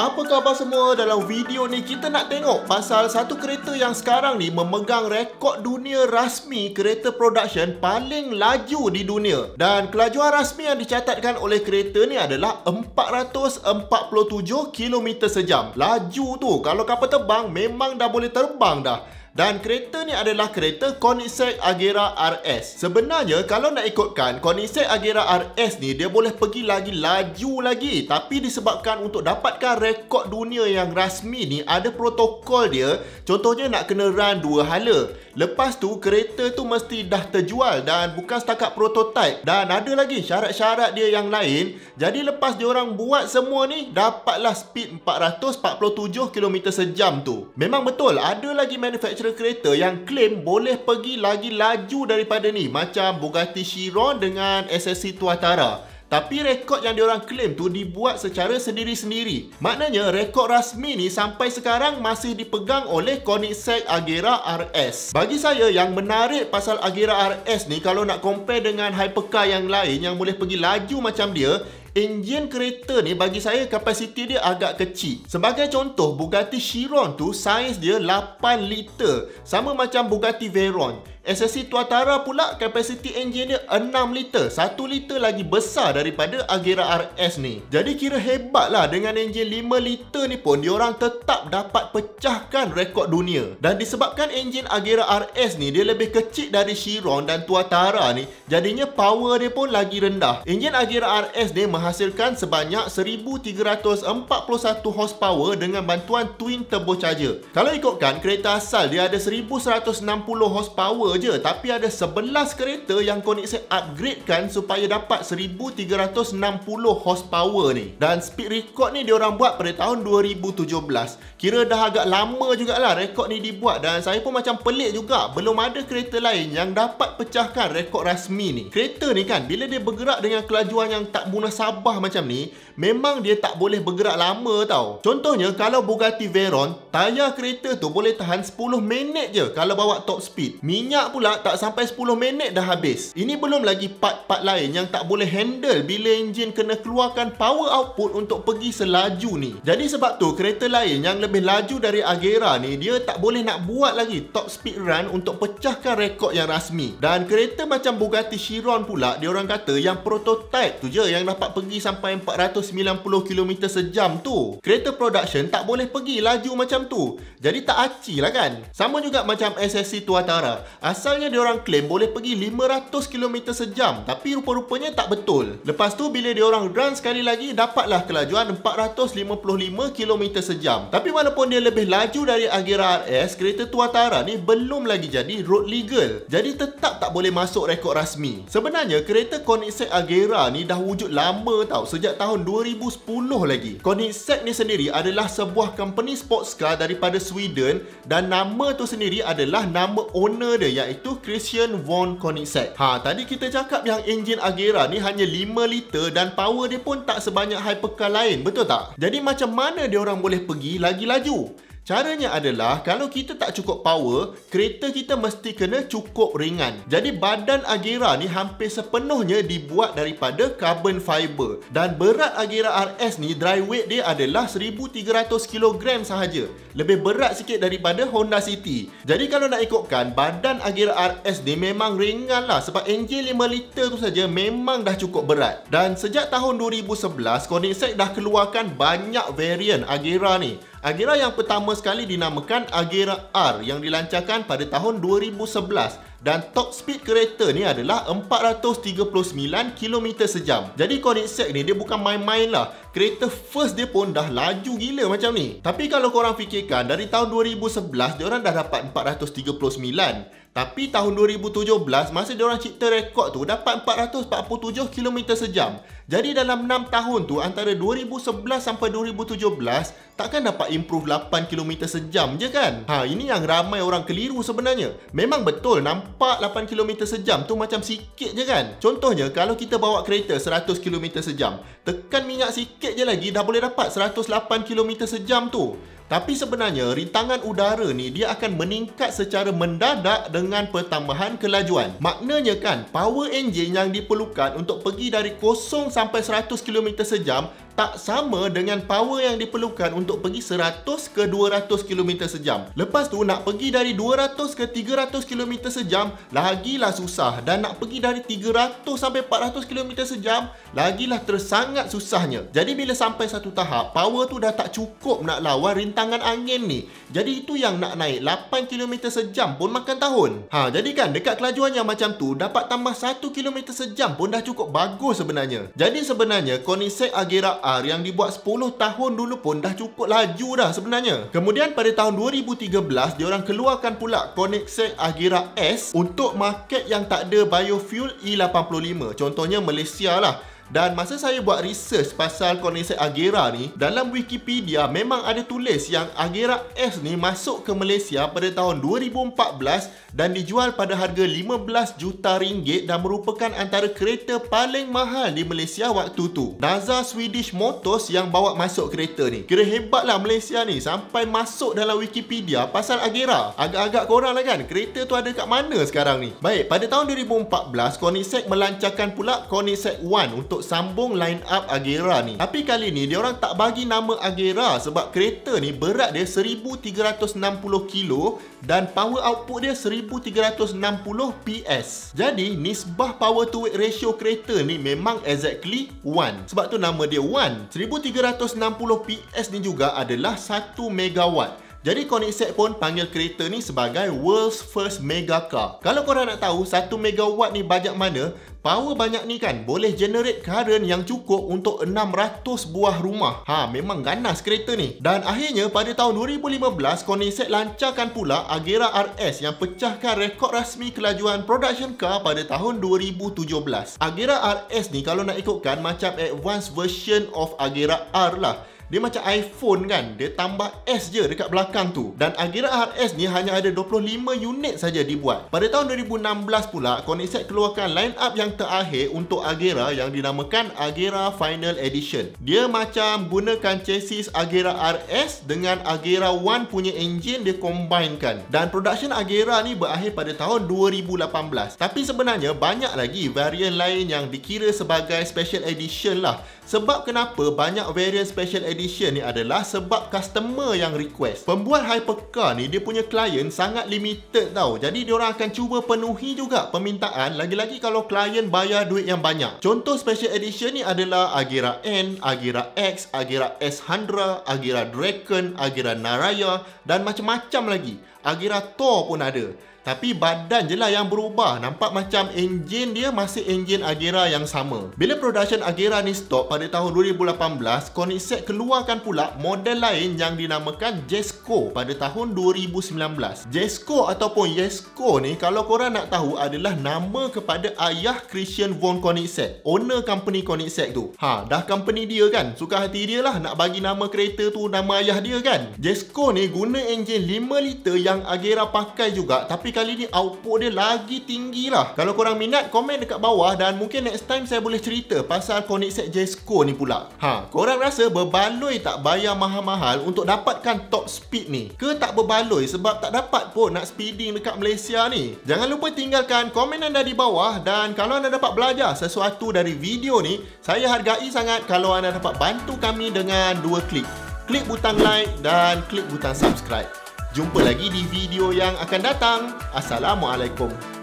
Apa khabar semua? Dalam video ni kita nak tengok pasal satu kereta yang sekarang ni memegang rekod dunia rasmi kereta production paling laju di dunia. Dan kelajuan rasmi yang dicatatkan oleh kereta ni adalah 447 km sejam. Laju tu kalau kapal terbang memang dah boleh terbang dah dan kereta ni adalah kereta Koenigsegg Agera RS. Sebenarnya kalau nak ikutkan Koenigsegg Agera RS ni dia boleh pergi lagi laju lagi tapi disebabkan untuk dapatkan rekod dunia yang rasmi ni ada protokol dia contohnya nak kena run dua hala Lepas tu kereta tu mesti dah terjual dan bukan setakat prototype dan ada lagi syarat-syarat dia yang lain. Jadi lepas orang buat semua ni dapatlah speed 447 km sejam tu. Memang betul ada lagi manufacturer kereta yang claim boleh pergi lagi laju daripada ni macam Bugatti Chiron dengan SSC Tuatara. Tapi rekod yang diorang claim tu dibuat secara sendiri-sendiri. Maknanya rekod rasmi ni sampai sekarang masih dipegang oleh Koenigsegg Agera RS. Bagi saya yang menarik pasal Agera RS ni kalau nak compare dengan hypercar yang lain yang boleh pergi laju macam dia, enjin kereta ni bagi saya kapasiti dia agak kecil. Sebagai contoh Bugatti Chiron tu saiz dia 8 liter sama macam Bugatti Veyron. SSC Tuatara pula kapasiti enjin dia 6 liter 1 liter lagi besar daripada Agera RS ni jadi kira hebat lah dengan enjin 5 liter ni pun diorang tetap dapat pecahkan rekod dunia dan disebabkan enjin Agera RS ni dia lebih kecil dari Chiron dan Tuatara ni jadinya power dia pun lagi rendah enjin Agera RS ni menghasilkan sebanyak 1341 horsepower dengan bantuan twin turbocharger kalau ikutkan kereta asal dia ada 1160 horsepower je tapi ada 11 kereta yang kau nak upgradekan supaya dapat 1360 horsepower ni dan speed record ni diorang buat pada tahun 2017 kira dah agak lama jugalah rekod ni dibuat dan saya pun macam pelik juga belum ada kereta lain yang dapat pecahkan rekod rasmi ni kereta ni kan bila dia bergerak dengan kelajuan yang tak munasabah macam ni memang dia tak boleh bergerak lama tau. Contohnya kalau Bugatti Veyron, tayar kereta tu boleh tahan 10 minit je kalau bawa top speed. Minyak pula tak sampai 10 minit dah habis. Ini belum lagi part-part lain yang tak boleh handle bila enjin kena keluarkan power output untuk pergi selaju ni. Jadi sebab tu kereta lain yang lebih laju dari Agera ni dia tak boleh nak buat lagi top speed run untuk pecahkan rekod yang rasmi. Dan kereta macam Bugatti Chiron pula dia orang kata yang prototype tu je yang dapat pergi sampai 400 90km sejam tu Kereta production tak boleh pergi laju macam tu Jadi tak aci lah kan Sama juga macam SSC Tuatara Asalnya diorang claim boleh pergi 500km sejam Tapi rupa-rupanya tak betul Lepas tu bila diorang run sekali lagi Dapatlah kelajuan 455km sejam Tapi walaupun dia lebih laju dari Agera RS Kereta Tuatara ni belum lagi jadi road legal Jadi tetap tak boleh masuk rekod rasmi Sebenarnya kereta Koenigsegg Agera ni dah wujud lama tau Sejak tahun 2010 lagi. Koenigsegg ni sendiri adalah sebuah company sports car daripada Sweden dan nama tu sendiri adalah nama owner dia iaitu Christian von Koenigsegg. Ha, tadi kita cakap yang enjin Agera ni hanya 5 liter dan power dia pun tak sebanyak hypercar lain, betul tak? Jadi macam mana dia orang boleh pergi lagi laju? Caranya adalah kalau kita tak cukup power, kereta kita mesti kena cukup ringan. Jadi badan Agera ni hampir sepenuhnya dibuat daripada carbon fiber dan berat Agera RS ni dry weight dia adalah 1300 kg sahaja lebih berat sikit daripada Honda City. Jadi kalau nak ikutkan, badan Agera RS ni memang ringan lah sebab enjin 5 liter tu saja memang dah cukup berat. Dan sejak tahun 2011, Koenigsegg dah keluarkan banyak varian Agera ni. Agera yang pertama sekali dinamakan Agera R yang dilancarkan pada tahun 2011 dan top speed kereta ni adalah 439 km sejam jadi Koenigsegg ni dia bukan main-main lah kereta first dia pun dah laju gila macam ni tapi kalau korang fikirkan dari tahun 2011 dia orang dah dapat 439 tapi tahun 2017 masa dia orang cipta rekod tu dapat 447 km sejam. Jadi dalam 6 tahun tu antara 2011 sampai 2017 takkan dapat improve 8 km sejam je kan? Ha ini yang ramai orang keliru sebenarnya. Memang betul nampak 8 km sejam tu macam sikit je kan? Contohnya kalau kita bawa kereta 100 km sejam, tekan minyak sikit je lagi dah boleh dapat 108 km sejam tu. Tapi sebenarnya rintangan udara ni dia akan meningkat secara mendadak dengan pertambahan kelajuan. Maknanya kan power engine yang diperlukan untuk pergi dari kosong sampai 100 km sejam tak sama dengan power yang diperlukan untuk pergi 100 ke 200 km sejam. Lepas tu nak pergi dari 200 ke 300 km sejam lagilah susah dan nak pergi dari 300 sampai 400 km sejam lagilah tersangat susahnya. Jadi bila sampai satu tahap, power tu dah tak cukup nak lawan rintangan angin ni. Jadi itu yang nak naik 8 km sejam pun makan tahun. Ha, jadi kan dekat kelajuan yang macam tu, dapat tambah 1 km sejam pun dah cukup bagus sebenarnya. Jadi sebenarnya, Koenigsegg Agera SAR yang dibuat 10 tahun dulu pun dah cukup laju dah sebenarnya. Kemudian pada tahun 2013, orang keluarkan pula Koenigsegg Agera S untuk market yang tak ada biofuel E85. Contohnya Malaysia lah. Dan masa saya buat research pasal konsep Agera ni, dalam Wikipedia memang ada tulis yang Agera S ni masuk ke Malaysia pada tahun 2014 dan dijual pada harga 15 juta ringgit dan merupakan antara kereta paling mahal di Malaysia waktu tu. NASA Swedish Motors yang bawa masuk kereta ni. Kira hebatlah Malaysia ni sampai masuk dalam Wikipedia pasal Agera. Agak-agak korang lah kan, kereta tu ada kat mana sekarang ni? Baik, pada tahun 2014, Koenigsegg melancarkan pula Koenigsegg One untuk untuk sambung line up Agera ni. Tapi kali ni dia orang tak bagi nama Agera sebab kereta ni berat dia 1360 kilo dan power output dia 1360 PS. Jadi nisbah power to weight ratio kereta ni memang exactly 1. Sebab tu nama dia 1. 1360 PS ni juga adalah 1 megawatt. Jadi Koenigsegg pun panggil kereta ni sebagai world's first mega car. Kalau korang nak tahu 1 megawatt ni bajak mana, power banyak ni kan boleh generate current yang cukup untuk 600 buah rumah. Ha, memang ganas kereta ni. Dan akhirnya pada tahun 2015, Koenigsegg lancarkan pula Agera RS yang pecahkan rekod rasmi kelajuan production car pada tahun 2017. Agera RS ni kalau nak ikutkan macam advanced version of Agera R lah. Dia macam iPhone kan Dia tambah S je dekat belakang tu Dan Agera RS ni hanya ada 25 unit saja dibuat Pada tahun 2016 pula Koneksat keluarkan line up yang terakhir Untuk Agera yang dinamakan Agera Final Edition Dia macam gunakan chassis Agera RS Dengan Agera One punya engine dia combine kan. Dan production Agera ni berakhir pada tahun 2018 Tapi sebenarnya banyak lagi varian lain yang dikira sebagai special edition lah Sebab kenapa banyak varian special edition technician ni adalah sebab customer yang request. Pembuat hypercar ni dia punya klien sangat limited tau. Jadi dia orang akan cuba penuhi juga permintaan lagi-lagi kalau klien bayar duit yang banyak. Contoh special edition ni adalah Agera N, Agera X, Agera S100, Agera Dragon, Agera Naraya dan macam-macam lagi. Agera Thor pun ada. Tapi badan je lah yang berubah Nampak macam enjin dia masih enjin Agera yang sama Bila production Agera ni stop pada tahun 2018 Koenigsegg keluarkan pula model lain yang dinamakan Jesco pada tahun 2019 Jesco ataupun Yesco ni kalau korang nak tahu adalah nama kepada ayah Christian Von Koenigsegg Owner company Koenigsegg tu Ha, dah company dia kan? Suka hati dia lah nak bagi nama kereta tu nama ayah dia kan? Jesco ni guna enjin 5 liter yang Agera pakai juga tapi tapi kali ni output dia lagi tinggi lah kalau korang minat komen dekat bawah dan mungkin next time saya boleh cerita pasal Konixet Jesco ni pula ha korang rasa berbaloi tak bayar mahal-mahal untuk dapatkan top speed ni ke tak berbaloi sebab tak dapat pun nak speeding dekat Malaysia ni jangan lupa tinggalkan komen anda di bawah dan kalau anda dapat belajar sesuatu dari video ni saya hargai sangat kalau anda dapat bantu kami dengan dua klik klik butang like dan klik butang subscribe Jumpa lagi di video yang akan datang. Assalamualaikum.